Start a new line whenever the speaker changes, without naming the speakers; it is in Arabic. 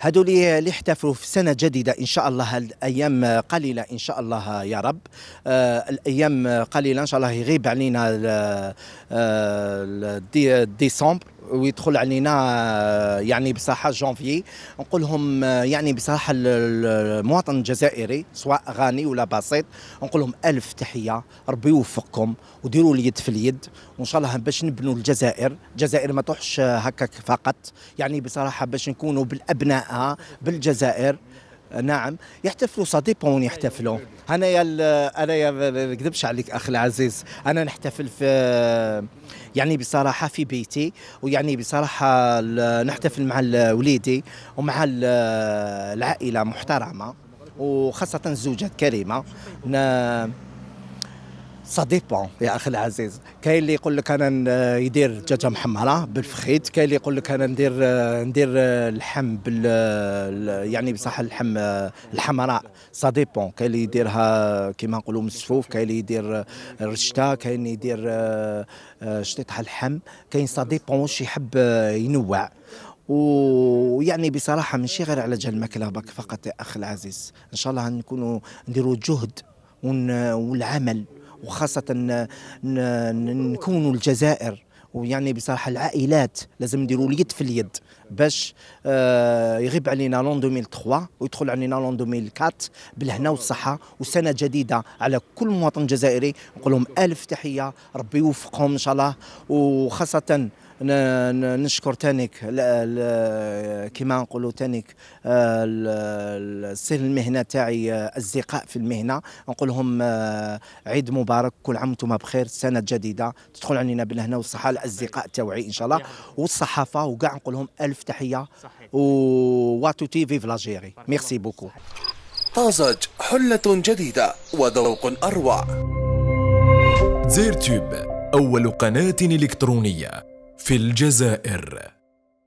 هذول اللي احتفلوا في سنة جديدة إن شاء الله الأيام قليلة إن شاء الله يا رب آه، الأيام قليلة إن شاء الله يغيب علينا آه، ديسمبر ويدخل علينا آه، يعني بصراحه جانفيي نقول لهم آه، يعني بصراحه المواطن الجزائري سواء غني ولا بسيط نقول لهم الف تحيه ربي يوفقكم وديروا اليد في اليد وان شاء الله باش نبنوا الجزائر الجزائر ما تروحش هكاك فقط يعني بصراحه باش نكونوا بالابنائها بالجزائر نعم يحتفلوا سا ديبون يحتفلوا أيوة. انا يا انا يا نكذبش عليك اخي العزيز انا نحتفل في يعني بصراحه في بيتي ويعني بصراحه نحتفل مع وليدي ومع العائله محترمه وخاصه الزوجه الكريمه ديبون يا اخي العزيز كاين اللي يقول لك انا يدير دجاجه محمره بالفخيت كاين اللي يقول لك انا ندير ندير اللحم بال يعني بصح اللحم الحمراء ديبون كاين اللي يديرها كيما نقولوا مسفوف كاين اللي يدير رشته كاين اللي يدير شطيطه آه، اللحم كاين ديبون واش يحب آه، ينوع ويعني بصراحه ماشي غير على جال الماكله بك فقط يا اخ العزيز ان شاء الله نكونوا نديروا جهد والعمل وخاصه نكونوا الجزائر ويعني بصراحه العائلات لازم نديروا اليد في اليد باش آه، يغيب علينا لون 2003 ويدخل علينا لون 2004 بالهنا والصحه وسنه جديده على كل مواطن جزائري نقول لهم الف تحيه ربي يوفقهم ان شاء الله وخاصه نشكر تانيك كما نقولوا تانيك آه، السن المهنه تاعي آه، اصدقاء في المهنه نقول لهم آه، عيد مبارك كل عام وانتم بخير سنه جديده تدخل علينا بالهنا والصحه الاصدقاء تاعي ان شاء الله والصحافه وكاع نقول لهم الف تحيه تي فيف فلاجيري ميرسي بوكو طازج حلة جديدة وذوق أروع زير تيوب أول قناة إلكترونية في الجزائر